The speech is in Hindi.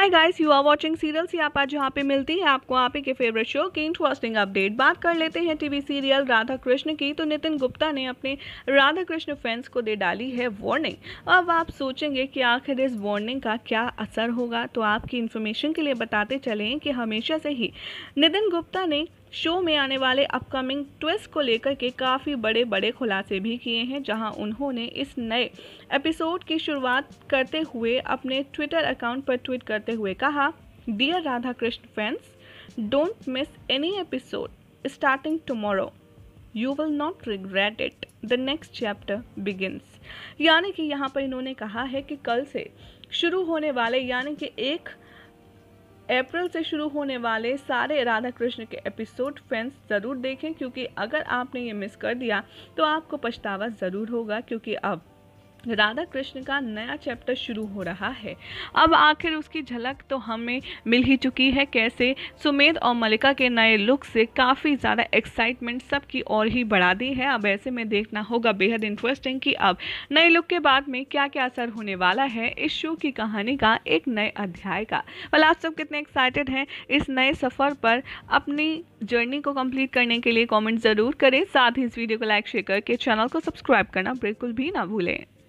hi guys you are watching serial सी आप आज जहाँ पे मिलती है आपको आप ही के फेवरेट शो की इंटरेस्टिंग अपडेट बात कर लेते हैं टीवी सीरियल राधा कृष्ण की तो नितिन गुप्ता ने अपने राधा कृष्ण फैंस को दे डाली है वार्निंग अब आप सोचेंगे कि आखिर इस वार्निंग का क्या असर होगा तो आपकी इन्फॉर्मेशन के लिए बताते चले कि हमेशा से ही नितिन गुप्ता ने शो में आने वाले अपकमिंग ट्विस्ट को लेकर के काफ़ी बड़े बड़े खुलासे भी किए हैं जहां उन्होंने इस नए एपिसोड की शुरुआत करते हुए अपने ट्विटर अकाउंट पर ट्वीट करते हुए कहा dear Radha Krishna fans don't miss any episode starting tomorrow you will not regret it the next chapter begins यानी कि यहाँ पर इन्होंने कहा है कि कल से शुरू होने वाले यानी कि एक अप्रैल से शुरू होने वाले सारे राधा कृष्ण के एपिसोड फैंस ज़रूर देखें क्योंकि अगर आपने ये मिस कर दिया तो आपको पछतावा ज़रूर होगा क्योंकि अब राधा कृष्ण का नया चैप्टर शुरू हो रहा है अब आखिर उसकी झलक तो हमें मिल ही चुकी है कैसे सुमेध और मलिका के नए लुक से काफ़ी ज़्यादा एक्साइटमेंट सबकी और ही बढ़ा दी है अब ऐसे में देखना होगा बेहद इंटरेस्टिंग कि अब नए लुक के बाद में क्या क्या असर होने वाला है इस शो की कहानी का एक नए अध्याय का वाल आप सब कितने एक्साइटेड हैं इस नए सफ़र पर अपनी जर्नी को कम्प्लीट करने के लिए कॉमेंट ज़रूर करें साथ ही इस वीडियो को लाइक शेयर करके चैनल को सब्सक्राइब करना बिल्कुल भी ना भूलें